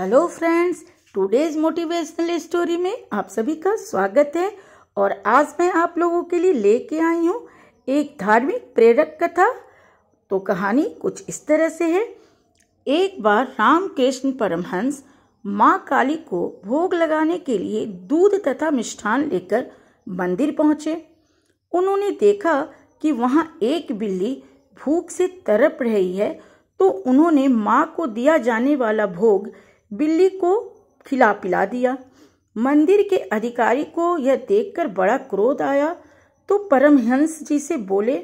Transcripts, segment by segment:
hello friends today's motivational story में आप सभी का स्वागत है और आज मैं आप लोगों के लिए लेके आई हूँ एक धार्मिक प्रेरक कथा तो कहानी कुछ इस तरह से है एक बार रामकृष्ण परमहंस माँ काली को भोग लगाने के लिए दूध तथा मिष्ठान लेकर मंदिर पहुँचे उन्होंने देखा कि वहाँ एक बिल्ली भूख से तरप रही है तो उन्होंने माँ को दिया जाने वाला भोग बिल्ली को खिला पिला दिया मंदिर के अधिकारी को यह देखकर बड़ा क्रोध आया तो परमहंस जी से बोले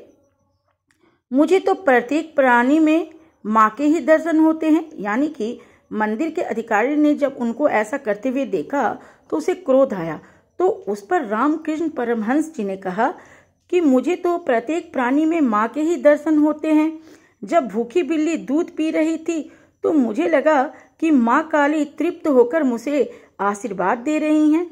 मुझे तो प्रत्येक प्राणी में माँ के ही दर्शन होते हैं यानी कि मंदिर के अधिकारी ने जब उनको ऐसा करते हुए देखा तो उसे क्रोध आया तो उस पर रामकृष्ण परमहंस जी ने कहा कि मुझे तो प्रत्येक प्राणी में माँ के ही दर्शन होते हैं जब भूखी बिल्ली दूध पी रही थी तो मुझे लगा कि माँ काली तृप्त होकर मुझे आशीर्वाद दे रही हैं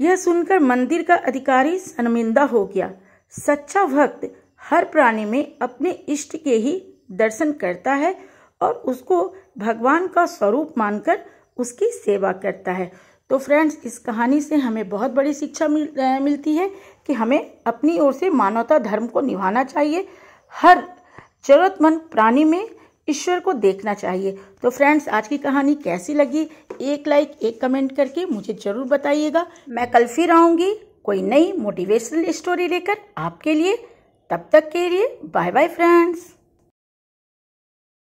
यह सुनकर मंदिर का अधिकारी शर्मिंदा हो गया सच्चा भक्त हर प्राणी में अपने इष्ट के ही दर्शन करता है और उसको भगवान का स्वरूप मानकर उसकी सेवा करता है तो फ्रेंड्स इस कहानी से हमें बहुत बड़ी शिक्षा मिल, मिलती है कि हमें अपनी ओर से मानवता धर्म को निभाना चाहिए हर जरूरतमंद प्राणी में ईश्वर को देखना चाहिए तो फ्रेंड्स आज की कहानी कैसी लगी एक लाइक एक कमेंट करके मुझे ज़रूर बताइएगा मैं कल फिर आऊँगी कोई नई मोटिवेशनल स्टोरी लेकर आपके लिए तब तक के लिए बाय बाय फ्रेंड्स